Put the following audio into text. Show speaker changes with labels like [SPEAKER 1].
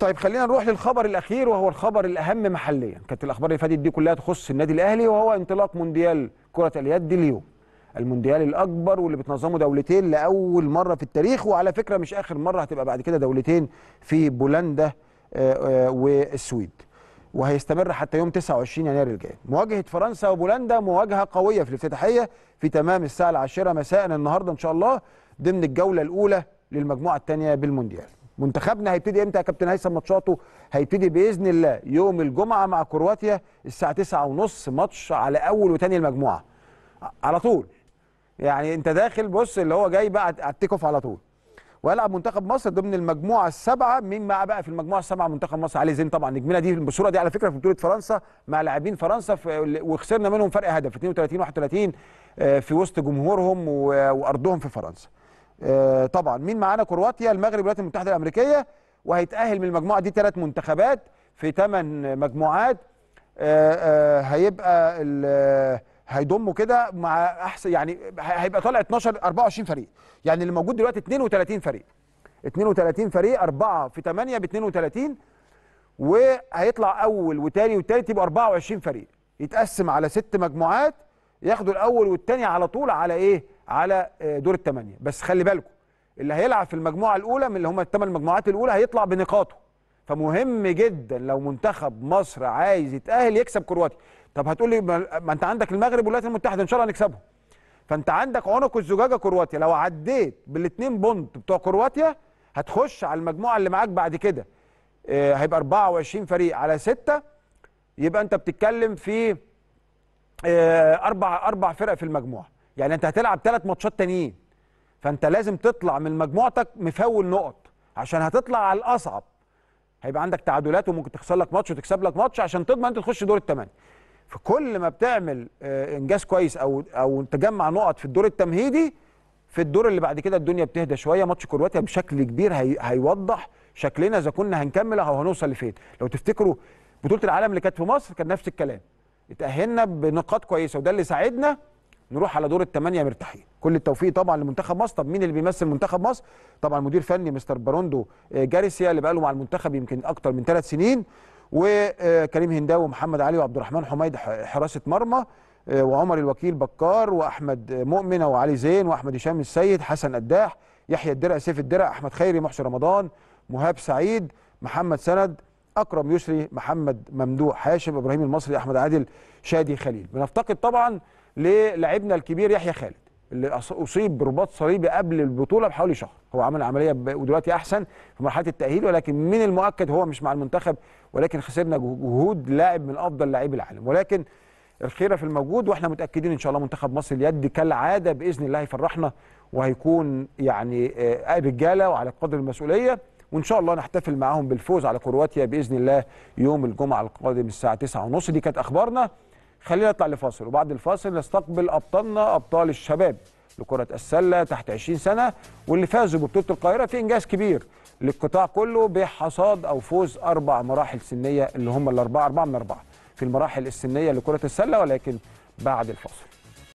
[SPEAKER 1] طيب خلينا نروح للخبر الاخير وهو الخبر الاهم محليا كانت الاخبار اللي فاتت دي كلها تخص النادي الاهلي وهو انطلاق مونديال كره اليد اليوم المونديال الاكبر واللي بتنظمه دولتين لاول مره في التاريخ وعلى فكره مش اخر مره هتبقى بعد كده دولتين في بولندا آه، آه، والسويد وهيستمر حتى يوم 29 يناير الجاي مواجهه فرنسا وبولندا مواجهه قويه في الافتتاحيه في تمام الساعه العاشره مساء النهارده ان شاء الله ضمن الجوله الاولى للمجموعه الثانيه بالمونديال منتخبنا هيبتدي امتى يا كابتن هيثم ماتشاته هيبتدي باذن الله يوم الجمعه مع كرواتيا الساعه 9:30 ماتش على اول وثاني المجموعه على طول يعني انت داخل بص اللي هو جاي بقى على التيك اوف على طول ويلعب منتخب مصر ضمن المجموعه السبعه مين معاه بقى في المجموعه السبعه منتخب مصر علي زين طبعا نجمنا دي بالصوره دي على فكره في بطوله فرنسا مع لاعبين فرنسا وخسرنا منهم فرق هدف 32 31 آه، في وسط جمهورهم وارضهم في فرنسا آه، طبعا مين معانا كرواتيا المغرب الولايات المتحده الامريكيه وهيتاهل من المجموعه دي ثلاث منتخبات في ثمان مجموعات آه، آه، هيبقى هيضموا كده مع احسن يعني هيبقى طالع 12 24 فريق يعني اللي موجود دلوقتي 32 فريق 32 فريق 4 في 8 ب 32 وهيطلع اول وثاني وثالث يبقى 24 فريق يتقسم على ست مجموعات ياخدوا الاول والثاني على طول على ايه على آه، دور الثمانيه بس خلي بالكم اللي هيلعب في المجموعه الاولى من اللي هم الثمان مجموعات الاولى هيطلع بنقاطه فمهم جدا لو منتخب مصر عايز يتاهل يكسب كرواتيا طب هتقول لي ما انت عندك المغرب والولايات المتحده ان شاء الله هنكسبهم فانت عندك عنق الزجاجه كرواتيا لو عديت بالاثنين بونت بتوع كرواتيا هتخش على المجموعه اللي معاك بعد كده آه، هيبقى 24 فريق على ستة يبقى انت بتتكلم في آه، اربع اربع فرق في المجموعه يعني انت هتلعب ثلاث ماتشات تانيين فانت لازم تطلع من مجموعتك مفول نقط عشان هتطلع على الاصعب هيبقى عندك تعادلات وممكن تخسر لك ماتش وتكسب لك ماتش عشان تضمن انت تخش دور الثمانيه فكل ما بتعمل آه، انجاز كويس او او تجمع نقط في الدور التمهيدي في الدور اللي بعد كده الدنيا بتهدى شويه ماتش كرواتيا بشكل كبير هي هيوضح شكلنا اذا كنا هنكمل او هنوصل لفين لو تفتكروا بطوله العالم اللي كانت في مصر كان نفس الكلام اتاهلنا بنقاط كويسه وده اللي ساعدنا نروح على دور الثمانيه مرتاحين كل التوفيق طبعا لمنتخب مصر طب مين اللي بيمثل منتخب مصر طبعا مدير فني مستر باروندو آه، جاريسيا اللي بقاله مع المنتخب يمكن اكتر من ثلاث سنين وكريم آه، هنداوي ومحمد علي وعبد الرحمن حميد حراسه مرمى آه، وعمر الوكيل بكار واحمد مؤمنه وعلي زين واحمد هشام السيد حسن قداح يحيى الدرع سيف الدرع احمد خيري محسن رمضان مهاب سعيد محمد سند اكرم يسري محمد ممدوح هاشم ابراهيم المصري احمد عادل شادي خليل بنفتقد طبعا للاعبنا الكبير يحيى خالد اللي اصيب برباط صليبي قبل البطوله بحوالي شهر هو عمل عمليه ودلوقتي احسن في مرحله التاهيل ولكن من المؤكد هو مش مع المنتخب ولكن خسرنا جهود لاعب من افضل لاعبي العالم ولكن الخيره في الموجود واحنا متاكدين ان شاء الله منتخب مصر اليد كالعاده باذن الله هيفرحنا وهيكون يعني آه، رجاله وعلى قدر المسؤوليه وان شاء الله نحتفل معاهم بالفوز على كرواتيا باذن الله يوم الجمعه القادم الساعه 9:30 دي كانت اخبارنا خلينا نطلع لفاصل وبعد الفاصل نستقبل ابطالنا ابطال الشباب لكره السله تحت 20 سنه واللي فازوا ببطوله القاهره في انجاز كبير للقطاع كله بحصاد او فوز اربع مراحل سنيه اللي هم الاربعه اربعه من اربعه في المراحل السنيه لكره السله ولكن بعد الفاصل